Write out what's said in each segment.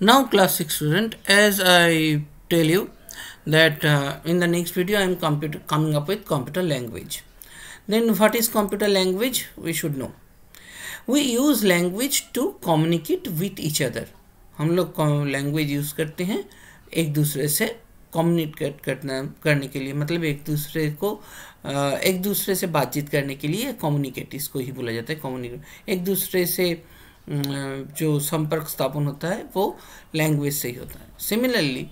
now class 6 student as i tell you that uh, in the next video i am computer coming up with computer language then what is computer language we should know we use language to communicate with each other हम लोग language use करते हैं एक दूसरे से communicate करना करने के लिए मतलब एक दूसरे को एक दूसरे से बातचीत करने के लिए कम्युनिकेट इसको ही बोला जाता है कम्युनिकेट एक दूसरे से जो संपर्क स्थापन होता है वो लैंग्वेज से ही होता है similarly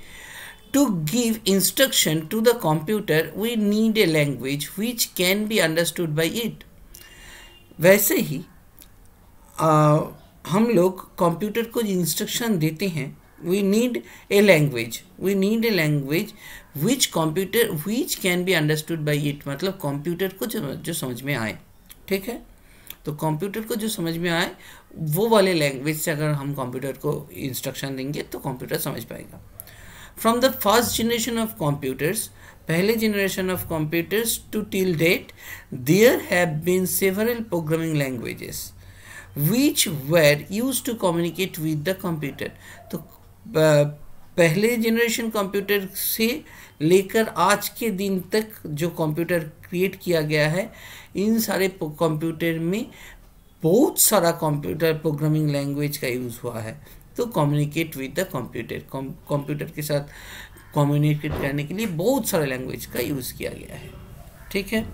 to give instruction to the computer we need a language which can be understood by it वैसे ही आ, हम लोग कंप्यूटर को इंस्ट्रक्शन देते हैं we need a language we need a language which computer which can be understood by it मतलब computer को जो, जो समझ में आए ठीक है तो कंप्यूटर को जो समझ में आए वो वाले लैंग्वेज से अगर हम कंप्यूटर को इंस्ट्रक्शन देंगे तो कंप्यूटर समझ पाएगा from the first generation of computers पहले generation of computers to till date there have been several programming languages which were use to communicate with the computer तो uh, पहले जनरेशन कंप्यूटर से लेकर आज के दिन तक जो कंप्यूटर क्रिएट किया गया है इन सारे कंप्यूटर में बहुत सारा कंप्यूटर प्रोग्रामिंग लैंग्वेज का यूज़ हुआ है तो communicate with the computer computer के साथ कम्युनिकेट करने के लिए बहुत सारे लैंग्वेज का यूज़ किया गया है ठीक है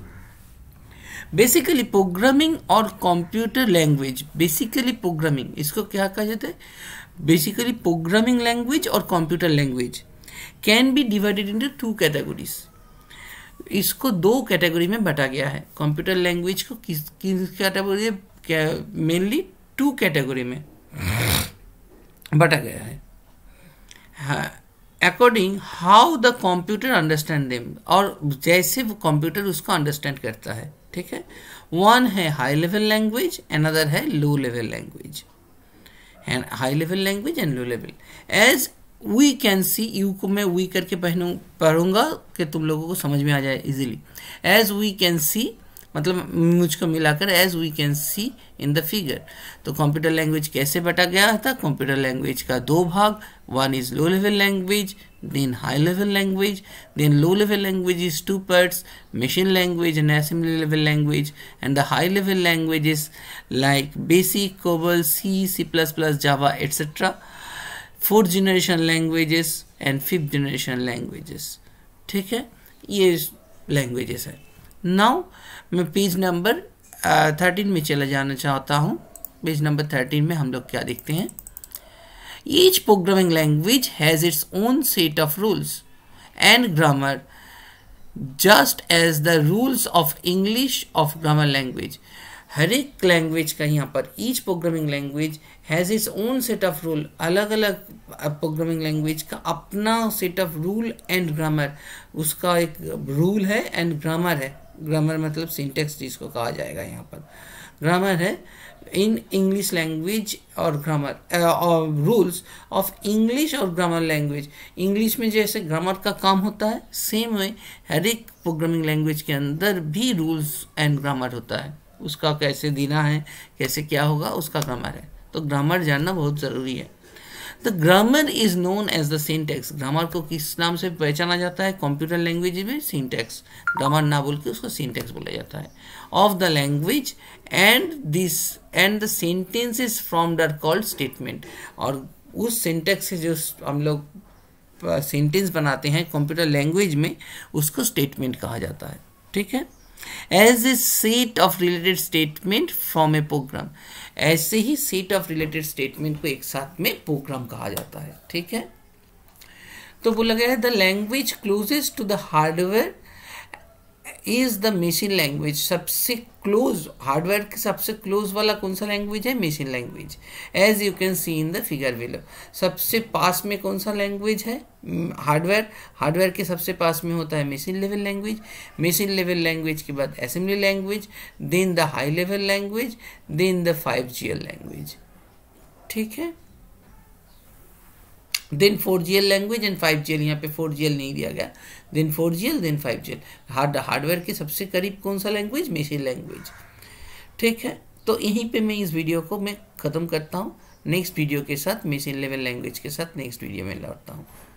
बेसिकली प्रोग्रामिंग और कंप्यूटर लैंग्वेज बेसिकली प्रोग्रामिंग इसको क्या कहा जाता है बेसिकली प्रोग्रामिंग लैंग्वेज और computer language can be divided in two categories इसको दो कैटेगरी में बांटा गया है कंप्यूटर लैंग्वेज को किस किस कैटेगरी मेनली टू कैटेगरी में बांटा गया है according how the computer understand them और जैसे वो कंप्यूटर उसको अंडरस्टैंड करता है ठीक है वन है हाई लेवल लैंग्वेज एनदर है low level language and high level language and low level as we can see you को मैं वी करके पहनू पढ़ूंगा कि तुम लोगों को समझ में आ जाए easily as we can see मतलब मुझको मिलाकर as we can see in the figure तो कंप्यूटर लैंग्वेज कैसे बटा गया था कंप्यूटर लैंग्वेज का दो भाग one is low level language then high level language then low level language is two parts machine language and assembly level language and the high level languages like BASIC COBOL C C plus plus Java etcetera fourth generation languages and fifth generation languages ठीक है ये languages हैं now मैं page number thirteen में चला जाना चाहता हूँ पेज नंबर थर्टीन में हम लोग क्या देखते हैं each programming language has its own set of rules and grammar just as the rules of English of grammar language हर एक लैंग्वेज का यहाँ पर each programming language has its own set of rule अलग अलग प्रोग्रामिंग लैंग्वेज का अपना set of rule and grammar उसका एक रूल है एंड ग्रामर है ग्रामर मतलब सिंटेक्स जिसको कहा जाएगा यहाँ पर ग्रामर है इन इंग्लिश लैंग्वेज और ग्रामर और रूल्स ऑफ इंग्लिश और ग्रामर लैंग्वेज इंग्लिश में जैसे ग्रामर का काम होता है सेम वे हर एक प्रोग्रामिंग लैंग्वेज के अंदर भी रूल्स एंड ग्रामर होता है उसका कैसे देना है कैसे क्या होगा उसका ग्रामर है तो ग्रामर जानना बहुत ज़रूरी है the grammar is known as the syntax grammar को किस नाम से पहचाना जाता है कंप्यूटर लैंग्वेज में सिंटेक्स ग्रामर ना बोल के उसको सिंटेक्स बोला जाता है of the language and this and the is from there called statement और उस सिंटेक्स से जो हम लोग सेंटेंस uh, बनाते हैं कंप्यूटर लैंग्वेज में उसको स्टेटमेंट कहा जाता है ठीक है as a set of related statement from a program ऐसे ही सेट ऑफ रिलेटेड स्टेटमेंट को एक साथ में प्रोग्राम कहा जाता है ठीक है तो बोला गया है the language closest to the hardware is the machine language सबसे क्लोज हार्डवेयर के सबसे क्लोज वाला कौन सा लैंग्वेज है machine language as you can see in the figure below सबसे पास में कौन सा लैंग्वेज है हार्डवेयर hmm, हार्डवेयर के सबसे पास में होता है machine level language machine level language के बाद assembly language then the high level language then the five G language ठीक है then four G L language and five G L यहाँ पे फोर जी एल नहीं दिया गया then four G L then five G L hard hardware के सबसे करीब कौन सा लैंग्वेज मशीन लैंग्वेज ठीक है तो यहीं पे मैं इस वीडियो को मैं ख़त्म करता हूँ नेक्स्ट वीडियो के साथ मशीन लेवल लैंग्वेज के साथ नेक्स्ट वीडियो में लौटता हूँ